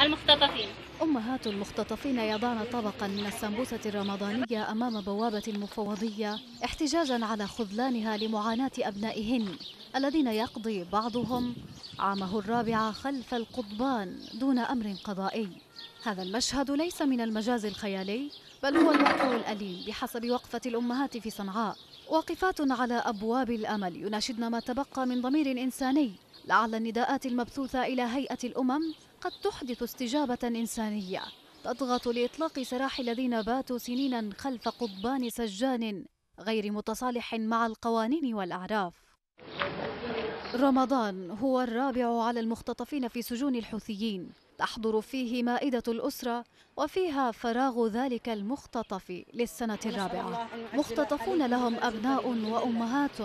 المختطفين أمهات المختطفين يضعن طبقا من السمبوسة الرمضانية أمام بوابة المفوضية احتجاجا على خذلانها لمعاناة أبنائهن الذين يقضي بعضهم عامه الرابع خلف القضبان دون أمر قضائي هذا المشهد ليس من المجاز الخيالي بل هو الواقع الأليم بحسب وقفة الأمهات في صنعاء واقفات على أبواب الأمل يناشدن ما تبقى من ضمير إنساني لعل النداءات المبثوثة إلى هيئة الأمم قد تحدث استجابة إنسانية تضغط لإطلاق سراح الذين باتوا سنينا خلف قضبان سجان غير متصالح مع القوانين والأعراف رمضان هو الرابع على المختطفين في سجون الحوثيين تحضر فيه مائدة الأسرة وفيها فراغ ذلك المختطف للسنة الرابعة مختطفون لهم أبناء وأمهات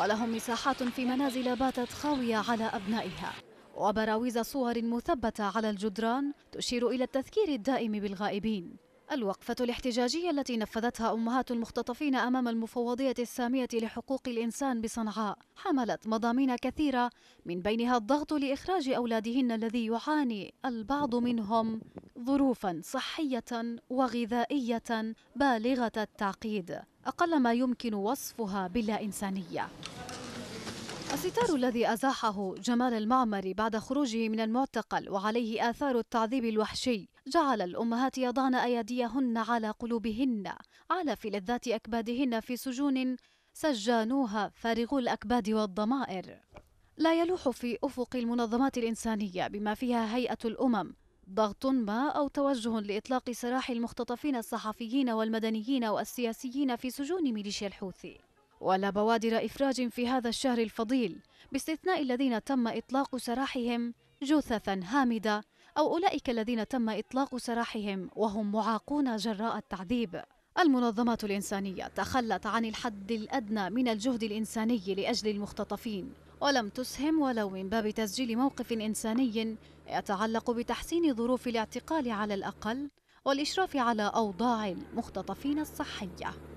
ولهم مساحات في منازل باتت خاوية على أبنائها وبراويز صور مثبتة على الجدران تشير إلى التذكير الدائم بالغائبين الوقفة الاحتجاجية التي نفذتها أمهات المختطفين أمام المفوضية السامية لحقوق الإنسان بصنعاء حملت مضامين كثيرة من بينها الضغط لإخراج أولادهن الذي يعاني البعض منهم ظروفا صحية وغذائية بالغة التعقيد أقل ما يمكن وصفها باللا إنسانية الستار الذي أزاحه جمال المعمري بعد خروجه من المعتقل وعليه آثار التعذيب الوحشي جعل الأمهات يضعن أيديهن على قلوبهن على في لذات أكبادهن في سجون سجانوها فارغو الأكباد والضمائر لا يلوح في أفق المنظمات الإنسانية بما فيها هيئة الأمم ضغط ما أو توجه لإطلاق سراح المختطفين الصحفيين والمدنيين والسياسيين في سجون ميليشيا الحوثي ولا بوادر إفراج في هذا الشهر الفضيل باستثناء الذين تم إطلاق سراحهم جثثا هامدة أو أولئك الذين تم إطلاق سراحهم وهم معاقون جراء التعذيب المنظمات الإنسانية تخلت عن الحد الأدنى من الجهد الإنساني لأجل المختطفين ولم تسهم ولو من باب تسجيل موقف إنساني يتعلق بتحسين ظروف الاعتقال على الأقل والإشراف على أوضاع المختطفين الصحية